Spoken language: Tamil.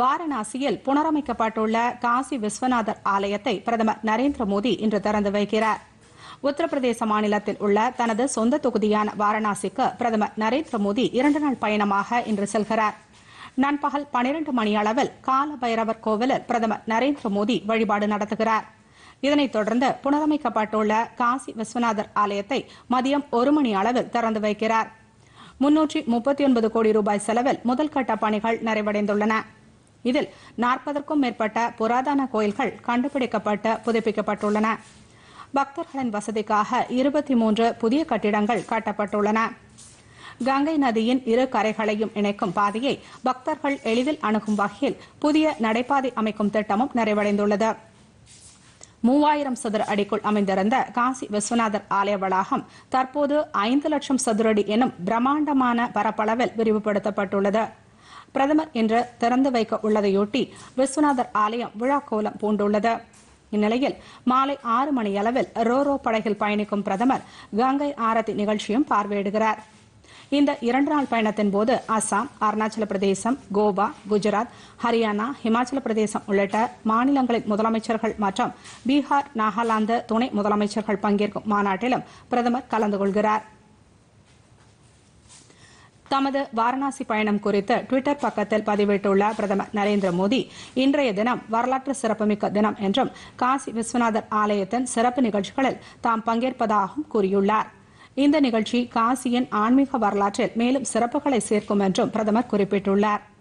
வாரணாசியில் புனரமைக்கப்பட்டுள்ள காசி விஸ்வநாதர் ஆலயத்தை பிரதமர் நரேந்திர மோடி இன்று திறந்து வைக்கிறார் உத்தரப்பிரதேச மாநிலத்தில் உள்ள தனது சொந்த தொகுதியான வாரணாசிக்கு பிரதமர் நரேந்திர மோடி இரண்டு நாள் பயணமாக இன்று செல்கிறார் நண்பகல் பனிரண்டு மணி அளவில் கால பைரவர் கோவிலில் பிரதமர் நரேந்திர மோடி வழிபாடு நடத்துகிறார் இதனைத் தொடர்ந்து புனரமைக்கப்பட்டுள்ள காசி விஸ்வநாதர் ஆலயத்தை மதியம் ஒரு மணி அளவில் திறந்து வைக்கிறார் முன்னூற்றி முப்பத்தி ஒன்பது கோடி ரூபாய் செலவில் முதல்கட்ட பணிகள் நிறைவடைந்துள்ளன இதில் நாற்பதற்கும் மேற்பட்ட புராதன கோயில்கள் கண்டுபிடிக்கப்பட்டு புதுப்பிக்கப்பட்டுள்ளன பக்தர்களின் வசதிக்காக இருபத்தி மூன்று புதிய கட்டிடங்கள் கட்டப்பட்டுள்ளன கங்கை நதியின் இரு கரைகளையும் இணைக்கும் பாதையை பக்தர்கள் எளிதில் அணுகும் வகையில் புதிய நடைபாதை அமைக்கும் திட்டமும் நிறைவடைந்துள்ளது மூவாயிரம் சதுர அடிக்குள் அமைந்திருந்த காசி விஸ்வநாதர் ஆலய வளாகம் தற்போது ஐந்து லட்சம் சதுரடி எனும் பிரம்மாண்டமான பரப்பளவில் விரிவுபடுத்தப்பட்டுள்ளது பிரதமர் என்று திறந்து வைக்க உள்ளதையொட்டி விஸ்வநாதர் ஆலயம் விழா கோலம் பூண்டுள்ளது இந்நிலையில் மாலை ஆறு மணியளவில் ரோரோ படகில் பயணிக்கும் பிரதமர் கங்கை ஆரத்தி நிகழ்ச்சியும் பார்வையிடுகிறார் இந்த இரண்டு நாள் பயணத்தின் போது அசாம் அருணாச்சல பிரதேசம் கோவா குஜராத் ஹரியானா ஹிமாச்சல பிரதேசம் உள்ளிட்ட மாநிலங்களின் முதலமைச்சர்கள் மற்றும் பீகார் நாகாலாந்து துணை முதலமைச்சர்கள் பங்கேற்கும் மாநாட்டிலும் பிரதமர் கலந்து கொள்கிறாா் தமது வாரணாசி பயணம் குறித்து டுவிட்டர் பக்கத்தில் பதிவிட்டுள்ள பிரதமர் நரேந்திர மோடி இன்றைய தினம் வரலாற்று சிறப்புமிக்க தினம் என்றும் காசி விஸ்வநாதர் ஆலயத்தின் சிறப்பு நிகழ்ச்சிகளில் தாம் பங்கேற்பதாகவும் கூறியுள்ளார் இந்த நிகழ்ச்சி காசியின் ஆன்மீக வரலாற்றில் மேலும் சிறப்புகளை சேர்க்கும் என்றும் பிரதமர் குறிப்பிட்டுள்ளாா்